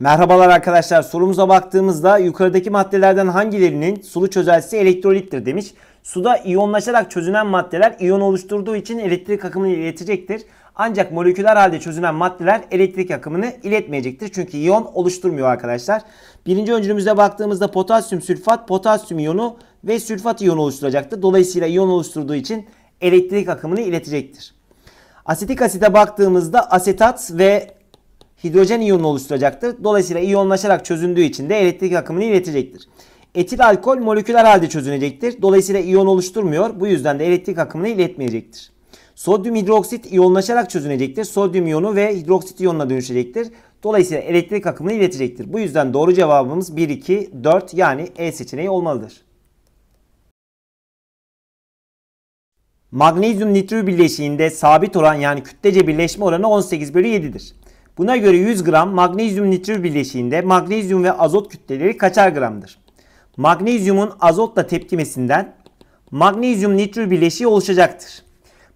Merhabalar arkadaşlar sorumuza baktığımızda yukarıdaki maddelerden hangilerinin sulu çözeltisi elektrolittir demiş. Suda iyonlaşarak çözünen maddeler iyon oluşturduğu için elektrik akımını iletecektir. Ancak moleküler halde çözünen maddeler elektrik akımını iletmeyecektir. Çünkü iyon oluşturmuyor arkadaşlar. Birinci öncülümüze baktığımızda potasyum sülfat, potasyum iyonu ve sülfat iyonu oluşturacaktır. Dolayısıyla iyon oluşturduğu için elektrik akımını iletecektir. Asetik asite baktığımızda asetat ve hidrojen iyonunu oluşturacaktır. Dolayısıyla iyonlaşarak çözündüğü için de elektrik akımını iletecektir. Etil alkol moleküler halde çözünecektir. Dolayısıyla iyon oluşturmuyor. Bu yüzden de elektrik akımını iletmeyecektir. Sodyum hidroksit iyonlaşarak çözünecektir. Sodyum iyonu ve hidroksit iyonuna dönüşecektir. Dolayısıyla elektrik akımını iletecektir. Bu yüzden doğru cevabımız 1, 2, 4 yani E seçeneği olmalıdır. Magnezyum nitrür birleşiğinde sabit oran yani kütlece birleşme oranı 18 bölü 7'dir. Buna göre 100 gram magnezyum nitrür bileşiğinde magnezyum ve azot kütleleri kaçar gramdır? Magnezyumun azotla tepkimesinden magnezyum nitrür bileşiği oluşacaktır.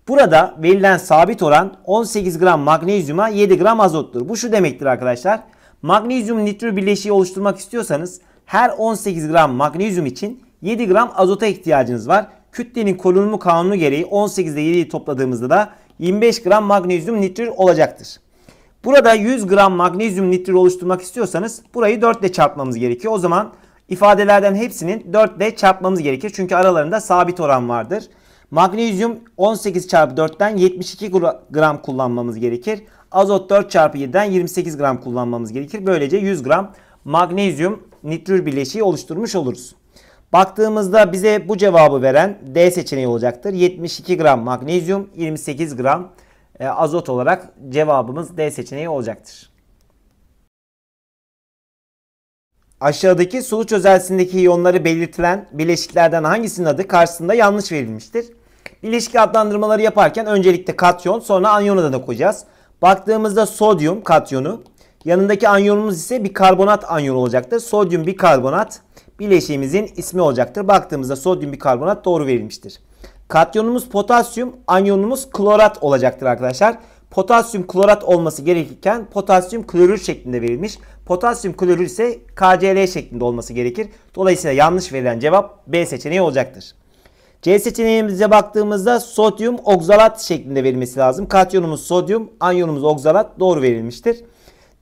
Burada verilen sabit oran 18 gram magnezyuma 7 gram azottur. Bu şu demektir arkadaşlar. Magnezyum nitrür bileşiği oluşturmak istiyorsanız her 18 gram magnezyum için 7 gram azota ihtiyacınız var. Kütlenin korunumu kanunu gereği 18 ile 7'yi topladığımızda da 25 gram magnezyum nitrür olacaktır. Burada 100 gram magnezyum nitrit oluşturmak istiyorsanız burayı 4 ile çarpmamız gerekiyor. O zaman ifadelerden hepsinin 4 ile çarpmamız gerekir. Çünkü aralarında sabit oran vardır. Magnezyum 18 çarpı 4'ten 72 gram kullanmamız gerekir. Azot 4 çarpı 7'den 28 gram kullanmamız gerekir. Böylece 100 gram magnezyum nitrür bileşiği oluşturmuş oluruz. Baktığımızda bize bu cevabı veren D seçeneği olacaktır. 72 gram magnezyum, 28 gram e, azot olarak cevabımız D seçeneği olacaktır. Aşağıdaki sulu çözelsindeki iyonları belirtilen bileşiklerden hangisinin adı karşısında yanlış verilmiştir? Bileşik adlandırmaları yaparken öncelikle katyon sonra anyon adını koyacağız. Baktığımızda sodyum katyonu yanındaki anyonumuz ise bir karbonat anyonu olacaktır. Sodyum bikarbonat bileşiğimizin ismi olacaktır. Baktığımızda sodyum bikarbonat doğru verilmiştir. Katyonumuz potasyum, anyonumuz klorat olacaktır arkadaşlar. Potasyum klorat olması gerekirken potasyum klorür şeklinde verilmiş. Potasyum klorür ise KCl şeklinde olması gerekir. Dolayısıyla yanlış verilen cevap B seçeneği olacaktır. C seçeneğimize baktığımızda sodyum oksalat şeklinde verilmesi lazım. Katyonumuz sodyum, anyonumuz oksalat doğru verilmiştir.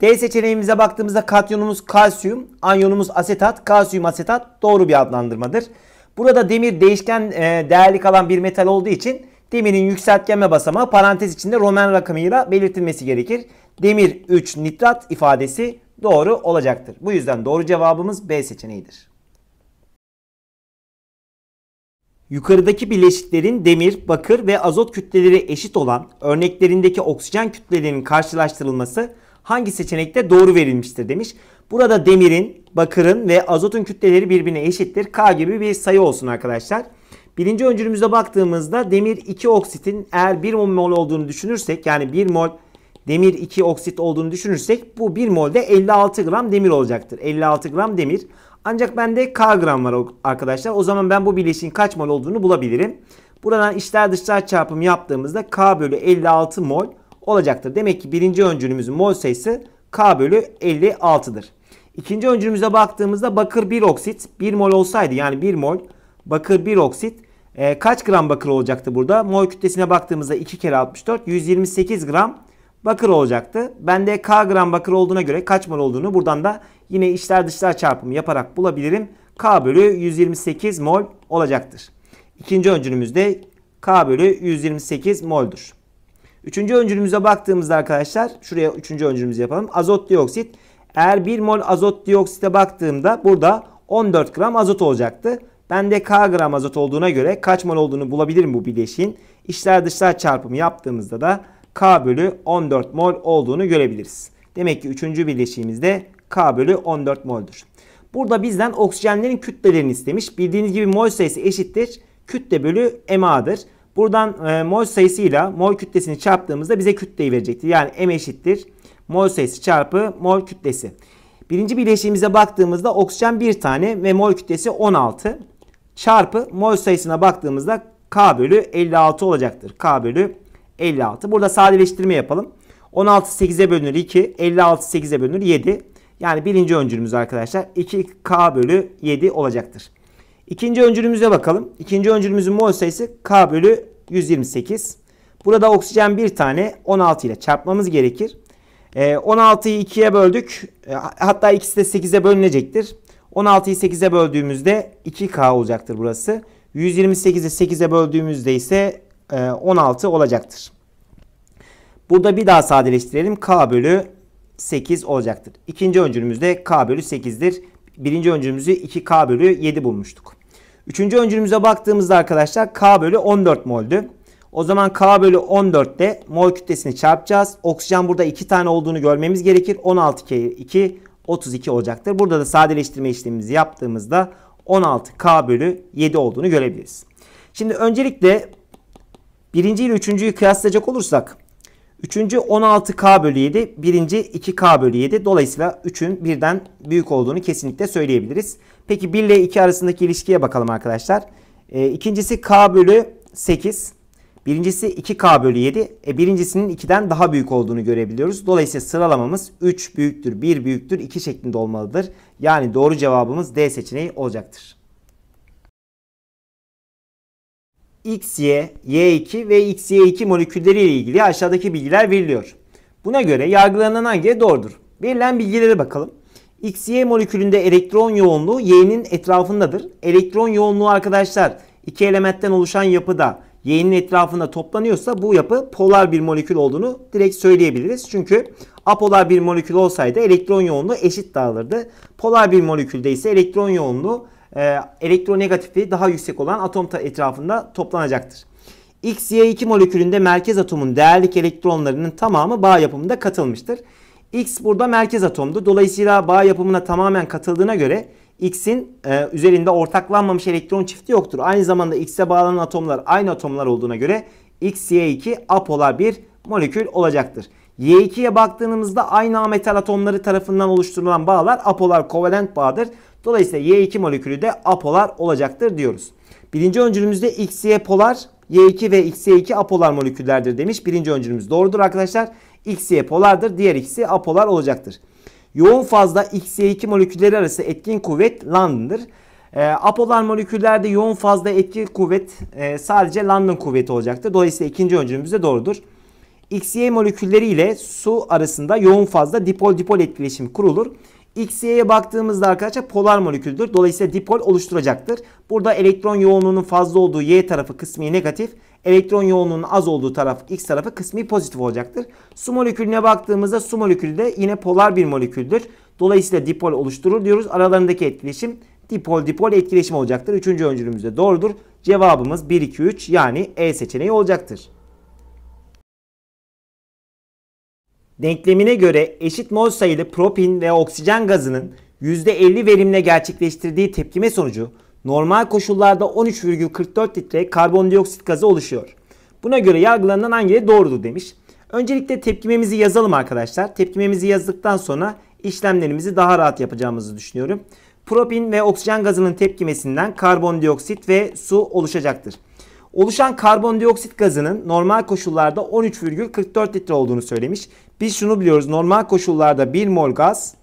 D seçeneğimize baktığımızda katyonumuz kalsiyum, anyonumuz asetat, kalsiyum asetat doğru bir adlandırmadır. Burada demir değişken e, değerli kalan bir metal olduğu için demirin yükseltgenme basamağı parantez içinde Roman rakamıyla belirtilmesi gerekir. Demir 3 nitrat ifadesi doğru olacaktır. Bu yüzden doğru cevabımız B seçeneğidir. Yukarıdaki bileşiklerin demir, bakır ve azot kütleleri eşit olan örneklerindeki oksijen kütlelerinin karşılaştırılması hangi seçenekte doğru verilmiştir demiş. Burada demirin bakırın ve azotun kütleleri birbirine eşittir. K gibi bir sayı olsun arkadaşlar. Birinci öncülümüze baktığımızda demir 2 oksitin eğer 1 mol olduğunu düşünürsek yani 1 mol demir 2 oksit olduğunu düşünürsek bu 1 molde 56 gram demir olacaktır. 56 gram demir. Ancak bende K gram var arkadaşlar. O zaman ben bu bileşiğin kaç mol olduğunu bulabilirim. Buradan içler dışlar çarpımı yaptığımızda K bölü 56 mol olacaktır. Demek ki birinci öncülümüzün mol sayısı K bölü 56'dır. İkinci öncülümüze baktığımızda bakır 1 oksit 1 mol olsaydı yani 1 mol bakır 1 oksit e, kaç gram bakır olacaktı burada? Mol kütlesine baktığımızda 2 kere 64 128 gram bakır olacaktı. Ben de K gram bakır olduğuna göre kaç mol olduğunu buradan da yine içler dışlar çarpımı yaparak bulabilirim. K bölü 128 mol olacaktır. İkinci öncülümüz de K bölü 128 moldur. Üçüncü öncülümüze baktığımızda arkadaşlar şuraya üçüncü öncülümüzü yapalım. Azot dioksit eğer 1 mol azot dioksite baktığımda burada 14 gram azot olacaktı. Bende K gram azot olduğuna göre kaç mol olduğunu bulabilirim bu bileşiğin. İşler dışlar çarpımı yaptığımızda da K bölü 14 mol olduğunu görebiliriz. Demek ki üçüncü birleşiğimizde K bölü 14 moldur. Burada bizden oksijenlerin kütlelerini istemiş. Bildiğiniz gibi mol sayısı eşittir. Kütle bölü MA'dır. Buradan e, mol sayısıyla mol kütlesini çarptığımızda bize kütleyi verecektir. Yani M eşittir mol sayısı çarpı mol kütlesi. Birinci bileşiğimize baktığımızda oksijen bir tane ve mol kütlesi 16 çarpı mol sayısına baktığımızda K bölü 56 olacaktır. K bölü 56. Burada sadeleştirme yapalım. 16 8'e bölünür 2, 56 8'e bölünür 7. Yani birinci öncülümüz arkadaşlar 2K bölü 7 olacaktır. İkinci öncülümüze bakalım. İkinci öncülümüzün mol sayısı K bölü 128. Burada oksijen bir tane 16 ile çarpmamız gerekir. 16'yı ee, 2'ye böldük. Ee, hatta ikisi de 8'e bölünecektir. 16'yı 8'e böldüğümüzde 2K olacaktır burası. 128'i 8'e böldüğümüzde ise 16 e, olacaktır. Burada bir daha sadeleştirelim. K bölü 8 olacaktır. İkinci öncülümüzde K bölü 8'dir. Birinci öncülümüzü 2K bölü 7 bulmuştuk. Üçüncü öncülümüze baktığımızda arkadaşlar K bölü 14 moldü. O zaman K bölü 14'te mol kütlesini çarpacağız. Oksijen burada 2 tane olduğunu görmemiz gerekir. 16 kere 2 32 olacaktır. Burada da sadeleştirme işlemimizi yaptığımızda 16K bölü 7 olduğunu görebiliriz. Şimdi öncelikle birinci ile üçüncüyü kıyaslayacak olursak üçüncü 16K bölü 7 birinci 2K bölü 7 dolayısıyla 3'ün birden büyük olduğunu kesinlikle söyleyebiliriz. Peki 1 ile 2 arasındaki ilişkiye bakalım arkadaşlar. E, ikincisi K bölü 8 Birincisi 2K bölü 7. E birincisinin 2'den daha büyük olduğunu görebiliyoruz. Dolayısıyla sıralamamız 3 büyüktür, 1 büyüktür, 2 şeklinde olmalıdır. Yani doğru cevabımız D seçeneği olacaktır. XY, Y2 ve XY2 molekülleri ile ilgili aşağıdaki bilgiler veriliyor. Buna göre yargılanan hangi e doğrudur? Verilen bilgilere bakalım. XY molekülünde elektron yoğunluğu Y'nin etrafındadır. Elektron yoğunluğu arkadaşlar iki elementten oluşan yapıda yeğenin etrafında toplanıyorsa bu yapı polar bir molekül olduğunu direkt söyleyebiliriz. Çünkü apolar bir molekül olsaydı elektron yoğunluğu eşit dağılırdı. Polar bir molekülde ise elektron yoğunluğu e, elektronegatifliği daha yüksek olan atom etrafında toplanacaktır. XY2 molekülünde merkez atomun değerlik elektronlarının tamamı bağ yapımında katılmıştır. X burada merkez atomdu. Dolayısıyla bağ yapımına tamamen katıldığına göre X'in e, üzerinde ortaklanmamış elektron çifti yoktur. Aynı zamanda X'e bağlanan atomlar aynı atomlar olduğuna göre X, Y2 apolar bir molekül olacaktır. Y2'ye baktığımızda aynı metal atomları tarafından oluşturulan bağlar apolar kovalent bağdır. Dolayısıyla Y2 molekülü de apolar olacaktır diyoruz. Birinci öncülümüzde XY polar, Y2 ve XY2 apolar moleküllerdir demiş. Birinci öncülümüz doğrudur arkadaşlar. XY polardır. Diğer ikisi apolar olacaktır. Yoğun fazda XY2 molekülleri arası etkin kuvvet London'dır. E, apolar moleküllerde yoğun fazda etkin kuvvet e, sadece London kuvveti olacaktır. Dolayısıyla ikinci öncülümüz de doğrudur. XY molekülleri ile su arasında yoğun fazda dipol dipol etkileşim kurulur. X, baktığımızda arkadaşlar polar moleküldür. Dolayısıyla dipol oluşturacaktır. Burada elektron yoğunluğunun fazla olduğu Y tarafı kısmi negatif. Elektron yoğunluğunun az olduğu taraf X tarafı kısmi pozitif olacaktır. Su molekülüne baktığımızda su molekülü de yine polar bir moleküldür. Dolayısıyla dipol oluşturur diyoruz. Aralarındaki etkileşim dipol dipol etkileşim olacaktır. Üçüncü öncülümüz de doğrudur. Cevabımız 1, 2, 3 yani E seçeneği olacaktır. denklemine göre eşit mol sayılı propin ve oksijen gazının %50 verimle gerçekleştirdiği tepkime sonucu normal koşullarda 13,44 litre karbondioksit gazı oluşuyor. Buna göre yargılanan hangileri doğrudur demiş. Öncelikle tepkimemizi yazalım arkadaşlar. Tepkimemizi yazdıktan sonra işlemlerimizi daha rahat yapacağımızı düşünüyorum. Propin ve oksijen gazının tepkimesinden karbondioksit ve su oluşacaktır. Oluşan karbondioksit gazının normal koşullarda 13,44 litre olduğunu söylemiş. Biz şunu biliyoruz. Normal koşullarda 1 mol gaz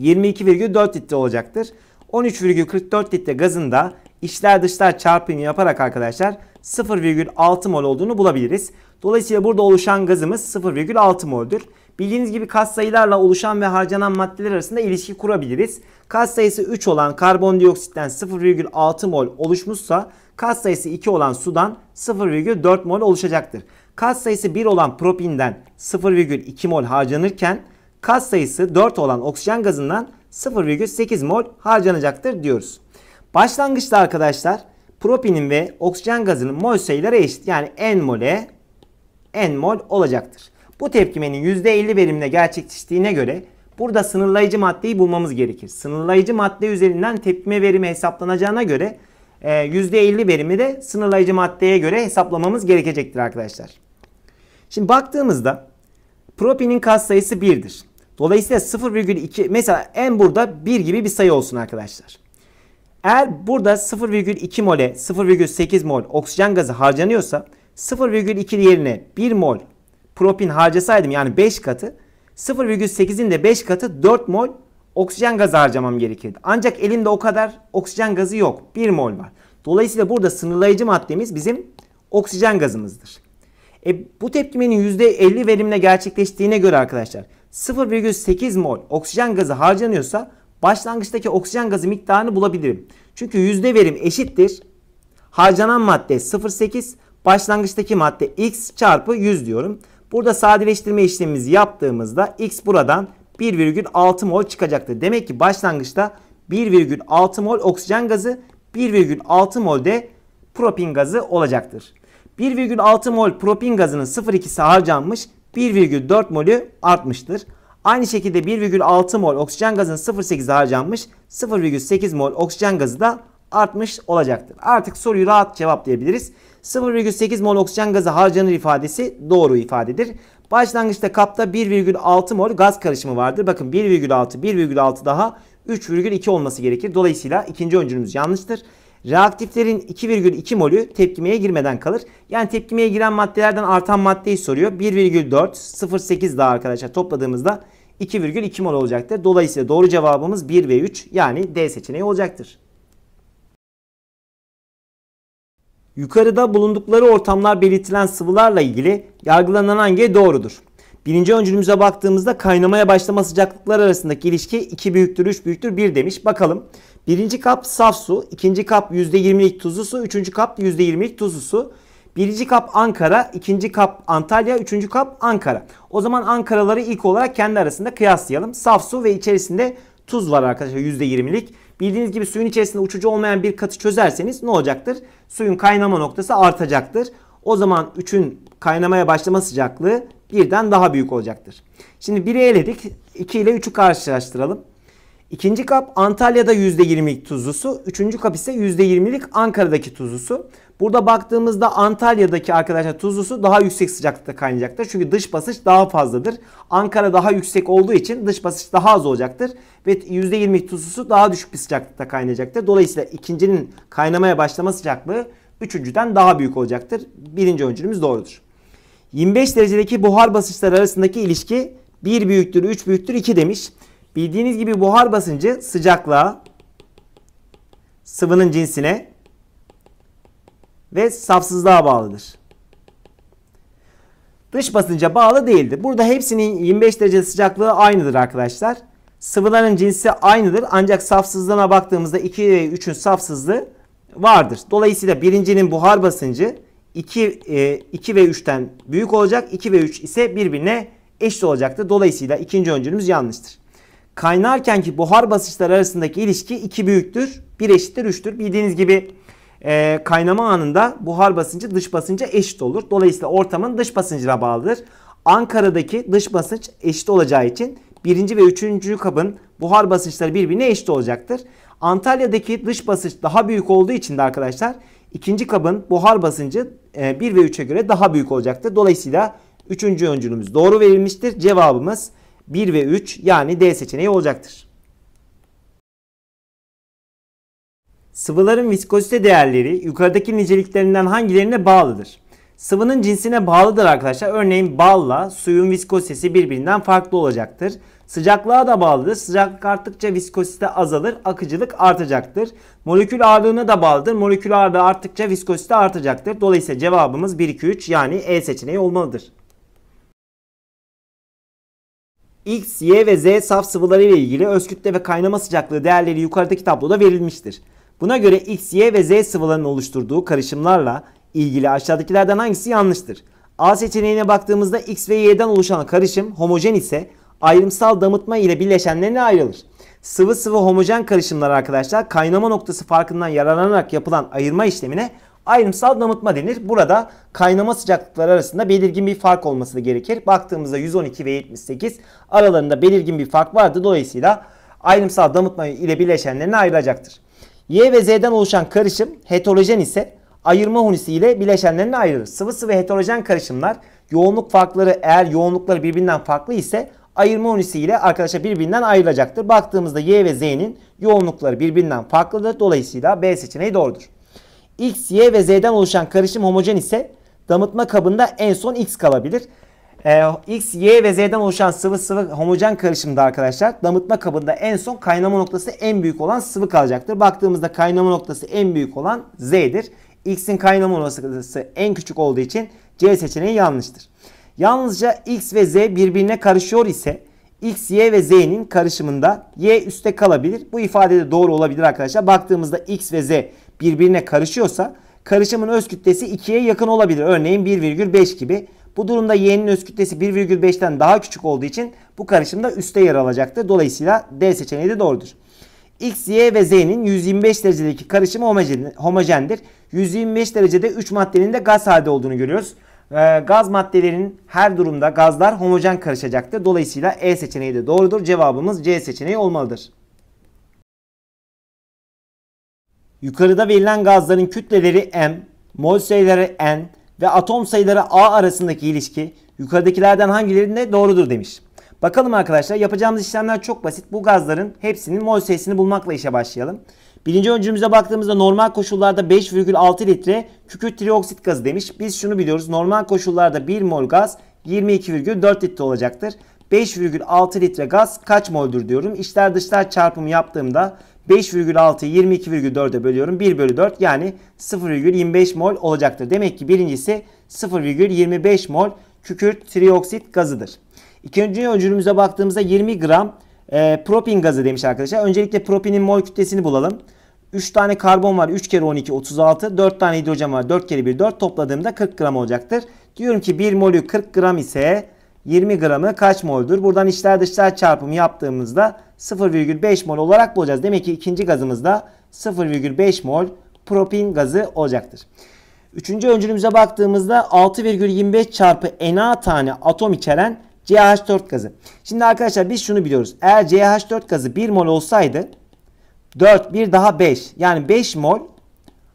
22,4 litre olacaktır. 13,44 litre gazın da içler dışlar çarpımı yaparak arkadaşlar 0,6 mol olduğunu bulabiliriz. Dolayısıyla burada oluşan gazımız 0,6 moldür. Bildiğiniz gibi kas sayılarla oluşan ve harcanan maddeler arasında ilişki kurabiliriz. Kas sayısı 3 olan karbondioksitten 0,6 mol oluşmuşsa kas sayısı 2 olan sudan 0,4 mol oluşacaktır. Kat sayısı 1 olan propinden 0,2 mol harcanırken kat sayısı 4 olan oksijen gazından 0,8 mol harcanacaktır diyoruz. Başlangıçta arkadaşlar propinin ve oksijen gazının mol sayıları eşit. Yani n mole n mol olacaktır. Bu tepkimenin %50 verimle gerçekleştiğine göre burada sınırlayıcı maddeyi bulmamız gerekir. Sınırlayıcı madde üzerinden tepkime verimi hesaplanacağına göre %50 ee, verimi de sınırlayıcı maddeye göre hesaplamamız gerekecektir arkadaşlar. Şimdi baktığımızda propinin katsayısı 1'dir. Dolayısıyla 0,2 mesela en burada 1 gibi bir sayı olsun arkadaşlar. Eğer burada 0,2 mole 0,8 mol oksijen gazı harcanıyorsa 0,2 yerine 1 mol propin harcasaydım yani 5 katı 0,8'in de 5 katı 4 mol oksijen gazı harcamam gerekirdi. Ancak elimde o kadar oksijen gazı yok. 1 mol var. Dolayısıyla burada sınırlayıcı maddemiz bizim oksijen gazımızdır. E, bu tepkimenin %50 verimle gerçekleştiğine göre arkadaşlar 0,8 mol oksijen gazı harcanıyorsa başlangıçtaki oksijen gazı miktarını bulabilirim. Çünkü yüzde verim eşittir. Harcanan madde 0,8 başlangıçtaki madde x çarpı 100 diyorum. Burada sadeleştirme işlemimizi yaptığımızda x buradan 1,6 mol çıkacaktır. Demek ki başlangıçta 1,6 mol oksijen gazı 1,6 mol de propin gazı olacaktır. 1,6 mol propin gazının 0,2'si harcanmış 1,4 molü artmıştır. Aynı şekilde 1,6 mol oksijen gazının 0,8'i harcanmış 0,8 mol oksijen gazı da artmış olacaktır. Artık soruyu rahat cevaplayabiliriz. 0,8 mol oksijen gazı harcanır ifadesi doğru ifadedir. Başlangıçta kapta 1,6 mol gaz karışımı vardır. Bakın 1,6 1,6 daha 3,2 olması gerekir. Dolayısıyla ikinci öncülümüz yanlıştır. Reaktiflerin 2,2 molü tepkimeye girmeden kalır. Yani tepkimeye giren maddelerden artan maddeyi soruyor. 1,4 0,8 daha arkadaşlar topladığımızda 2,2 mol olacaktır. Dolayısıyla doğru cevabımız 1 ve 3 yani D seçeneği olacaktır. Yukarıda bulundukları ortamlar belirtilen sıvılarla ilgili yargılanan hangi doğrudur? Birinci öncülümüze baktığımızda kaynamaya başlama sıcaklıklar arasındaki ilişki 2 büyüktür 3 büyüktür 1 demiş. Bakalım birinci kap saf su, ikinci kap %20'lik tuzlu su, üçüncü kap %20'lik tuzlu su. Birinci kap Ankara, ikinci kap Antalya, üçüncü kap Ankara. O zaman Ankaraları ilk olarak kendi arasında kıyaslayalım. Saf su ve içerisinde tuz var arkadaşlar %20'lik. Bildiğiniz gibi suyun içerisinde uçucu olmayan bir katı çözerseniz ne olacaktır? Suyun kaynama noktası artacaktır. O zaman 3'ün kaynamaya başlama sıcaklığı birden daha büyük olacaktır. Şimdi 1'i eledik. 2 ile 3'ü karşılaştıralım. İkinci kap Antalya'da %20'lik tuzlu Üçüncü kap ise %20'lik Ankara'daki tuzlu Burada baktığımızda Antalya'daki arkadaşlar tuzlu daha yüksek sıcaklıkta kaynayacaktır. Çünkü dış basınç daha fazladır. Ankara daha yüksek olduğu için dış basınç daha az olacaktır. Ve %20'lik tuzlu daha düşük bir sıcaklıkta kaynayacaktır. Dolayısıyla ikincinin kaynamaya başlama sıcaklığı üçüncüden daha büyük olacaktır. Birinci öncülümüz doğrudur. 25 derecedeki buhar basınçları arasındaki ilişki 1 büyüktür 3 büyüktür 2 demiş. Bildiğiniz gibi buhar basıncı sıcaklığa, sıvının cinsine ve safsızlığa bağlıdır. Dış basınca bağlı değildir. Burada hepsinin 25 derece sıcaklığı aynıdır arkadaşlar. Sıvıların cinsi aynıdır ancak safsızlığına baktığımızda 2 ve 3'ün safsızlığı vardır. Dolayısıyla birincinin buhar basıncı 2, 2 e, ve 3'ten büyük olacak. 2 ve 3 ise birbirine eşit olacaktır. Dolayısıyla ikinci öncülümüz yanlıştır kaynarkenki buhar basınçları arasındaki ilişki 2 büyüktür. 1 eşittir 3'tür. Bildiğiniz gibi e, kaynama anında buhar basıncı dış basınca eşit olur. Dolayısıyla ortamın dış basıncına bağlıdır. Ankara'daki dış basınç eşit olacağı için birinci ve üçüncü kabın buhar basınçları birbirine eşit olacaktır. Antalya'daki dış basınç daha büyük olduğu için de arkadaşlar ikinci kabın buhar basıncı 1 e, ve 3'e göre daha büyük olacaktır. Dolayısıyla üçüncü öncülümüz doğru verilmiştir. Cevabımız 1 ve 3 yani D seçeneği olacaktır. Sıvıların viskozite değerleri yukarıdaki niceliklerinden hangilerine bağlıdır? Sıvının cinsine bağlıdır arkadaşlar. Örneğin balla suyun viskozitesi birbirinden farklı olacaktır. Sıcaklığa da bağlıdır. Sıcaklık arttıkça viskozite azalır, akıcılık artacaktır. Molekül ağırlığına da bağlıdır. Molekül ağırlığı arttıkça viskozite artacaktır. Dolayısıyla cevabımız 1 2 3 yani E seçeneği olmalıdır. X, Y ve Z saf sıvıları ile ilgili öz kütle ve kaynama sıcaklığı değerleri yukarıdaki tabloda verilmiştir. Buna göre X, Y ve Z sıvılarının oluşturduğu karışımlarla ilgili aşağıdakilerden hangisi yanlıştır? A seçeneğine baktığımızda X ve Y'den oluşan karışım homojen ise ayrımsal damıtma ile bileşenlerine ayrılır. Sıvı sıvı homojen karışımlar arkadaşlar kaynama noktası farkından yararlanarak yapılan ayırma işlemine Ayrımsal damıtma denir. Burada kaynama sıcaklıkları arasında belirgin bir fark olması da gerekir. Baktığımızda 112 ve 78 aralarında belirgin bir fark vardı. Dolayısıyla ayrımsal damıtma ile bileşenlerini ayıracaktır. Y ve Z'den oluşan karışım heterojen ise ayırma hunisi ile bileşenlerini ayırır. Sıvı sıvı heterojen karışımlar yoğunluk farkları eğer yoğunlukları birbirinden farklı ise ayırma hunisi ile arkadaşlar birbirinden ayrılacaktır. Baktığımızda Y ve Z'nin yoğunlukları birbirinden farklıdır. Dolayısıyla B seçeneği doğrudur. X, Y ve Z'den oluşan karışım homojen ise damıtma kabında en son X kalabilir. Ee, X, Y ve Z'den oluşan sıvı sıvı homojen karışımda arkadaşlar damıtma kabında en son kaynama noktası en büyük olan sıvı kalacaktır. Baktığımızda kaynama noktası en büyük olan Z'dir. X'in kaynama noktası en küçük olduğu için C seçeneği yanlıştır. Yalnızca X ve Z birbirine karışıyor ise X, Y ve Z'nin karışımında Y üstte kalabilir. Bu ifade de doğru olabilir arkadaşlar. Baktığımızda X ve Z birbirine karışıyorsa karışımın öz kütlesi 2'ye yakın olabilir. Örneğin 1,5 gibi. Bu durumda y'nin öz kütlesi 1,5'ten daha küçük olduğu için bu karışımda üstte yer alacaktır. Dolayısıyla D seçeneği de doğrudur. X, Y ve Z'nin 125 derecedeki karışımı homojendir. 125 derecede 3 maddenin de gaz halde olduğunu görüyoruz. Ee, gaz maddelerinin her durumda gazlar homojen karışacaktır. Dolayısıyla E seçeneği de doğrudur. Cevabımız C seçeneği olmalıdır. Yukarıda verilen gazların kütleleri m, mol sayıları n ve atom sayıları a arasındaki ilişki yukarıdakilerden hangilerinde doğrudur demiş. Bakalım arkadaşlar yapacağımız işlemler çok basit. Bu gazların hepsinin mol sayısını bulmakla işe başlayalım. Birinci öncümüze baktığımızda normal koşullarda 5,6 litre kükürt trioksit gazı demiş. Biz şunu biliyoruz. Normal koşullarda 1 mol gaz 22,4 litre olacaktır. 5,6 litre gaz kaç moldür diyorum. İçler dışlar çarpımı yaptığımda 5,6'yı 22,4'e bölüyorum. 1 bölü 4 yani 0,25 mol olacaktır. Demek ki birincisi 0,25 mol kükürt trioksit gazıdır. İkinci öncülümüze baktığımızda 20 gram e, propin gazı demiş arkadaşlar. Öncelikle propinin mol kütlesini bulalım. 3 tane karbon var 3 kere 12 36 4 tane hidrojen var 4 kere 1 4 topladığımda 40 gram olacaktır. Diyorum ki 1 molü 40 gram ise 20 gramı kaç moldur? Buradan içler dışlar çarpımı yaptığımızda 0,5 mol olarak bulacağız. Demek ki ikinci gazımız da 0,5 mol propin gazı olacaktır. Üçüncü öncülümüze baktığımızda 6,25 çarpı Na tane atom içeren CH4 gazı. Şimdi arkadaşlar biz şunu biliyoruz. Eğer CH4 gazı 1 mol olsaydı 4 bir daha 5 yani 5 mol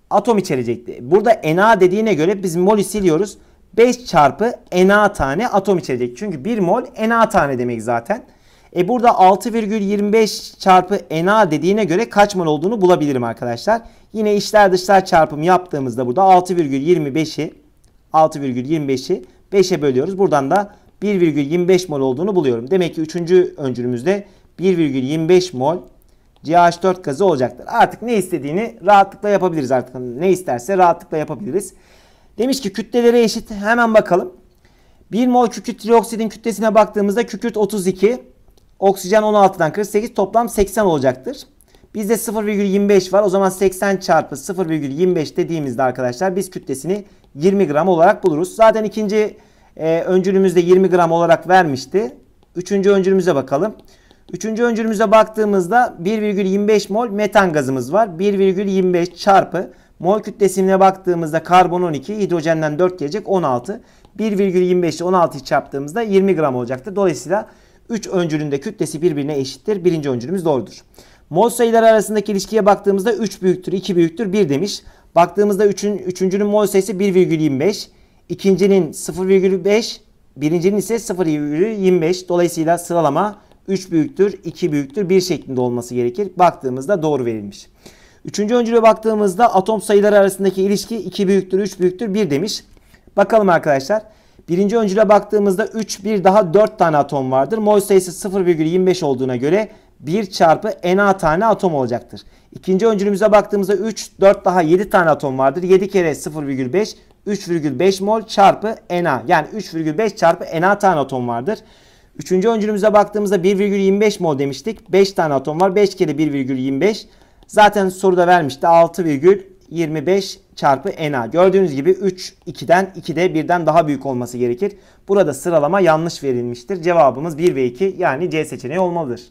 atom içerecekti. Burada Na dediğine göre biz molü siliyoruz. 5 çarpı Na tane atom içerecek. Çünkü 1 mol Na tane demek zaten. E burada 6,25 çarpı NA dediğine göre kaç mol olduğunu bulabilirim arkadaşlar. Yine içler dışlar çarpımı yaptığımızda burada 6,25'i 6,25'i 5'e bölüyoruz. Buradan da 1,25 mol olduğunu buluyorum. Demek ki 3. öncülümüzde 1,25 mol CH4 gazı olacaktır. Artık ne istediğini rahatlıkla yapabiliriz artık. Ne isterse rahatlıkla yapabiliriz. Demiş ki kütlelere eşit. Hemen bakalım. 1 mol kükürt trioksidin kütlesine baktığımızda kükürt 32, Oksijen 16'dan 48 toplam 80 olacaktır. Bizde 0,25 var. O zaman 80 çarpı 0,25 dediğimizde arkadaşlar biz kütlesini 20 gram olarak buluruz. Zaten ikinci e, öncülümüzde 20 gram olarak vermişti. Üçüncü öncülümüze bakalım. Üçüncü öncülümüze baktığımızda 1,25 mol metan gazımız var. 1,25 çarpı mol kütlesine baktığımızda karbon 12, hidrojenden 4 gelecek 16. 1,25 ile 16'yı çarptığımızda 20 gram olacaktır. Dolayısıyla 3 öncülünde kütlesi birbirine eşittir. Birinci öncülümüz doğrudur. Mol sayıları arasındaki ilişkiye baktığımızda 3 büyüktür, 2 büyüktür, 1 demiş. Baktığımızda 3'ün, üçüncünün mol sayısı 1,25. ikincinin 0,5. Birincinin ise 0,25. Dolayısıyla sıralama 3 büyüktür, 2 büyüktür, 1 şeklinde olması gerekir. Baktığımızda doğru verilmiş. Üçüncü öncülüğe baktığımızda atom sayıları arasındaki ilişki 2 büyüktür, 3 büyüktür, 1 demiş. Bakalım arkadaşlar. Birinci öncüle baktığımızda 3, bir daha 4 tane atom vardır. Mol sayısı 0,25 olduğuna göre 1 çarpı na tane atom olacaktır. İkinci öncülümüze baktığımızda 3, 4 daha 7 tane atom vardır. 7 kere 0,5, 3,5 mol çarpı na. Yani 3,5 çarpı na tane atom vardır. Üçüncü öncülümüze baktığımızda 1,25 mol demiştik. 5 tane atom var. 5 kere 1,25. Zaten soruda vermişti 6, 25 çarpı NA. Gördüğünüz gibi 3 2'den 2'de 1'den daha büyük olması gerekir. Burada sıralama yanlış verilmiştir. Cevabımız 1 ve 2 yani C seçeneği olmalıdır.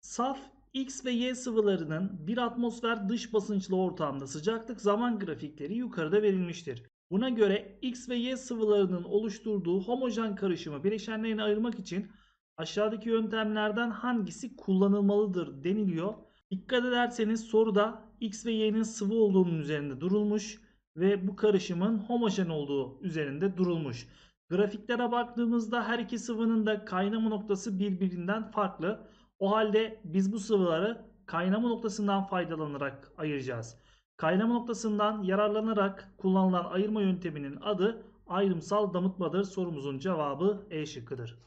Saf X ve Y sıvılarının bir atmosfer dış basınçlı ortamda sıcaklık zaman grafikleri yukarıda verilmiştir. Buna göre X ve Y sıvılarının oluşturduğu homojen karışımı bileşenlerine ayırmak için aşağıdaki yöntemlerden hangisi kullanılmalıdır deniliyor. Dikkat ederseniz soruda x ve y'nin sıvı olduğunun üzerinde durulmuş ve bu karışımın homojen olduğu üzerinde durulmuş. Grafiklere baktığımızda her iki sıvının da kaynama noktası birbirinden farklı. O halde biz bu sıvıları kaynama noktasından faydalanarak ayıracağız. Kaynama noktasından yararlanarak kullanılan ayırma yönteminin adı ayrımsal damıtmadır. Sorumuzun cevabı E şıkkıdır.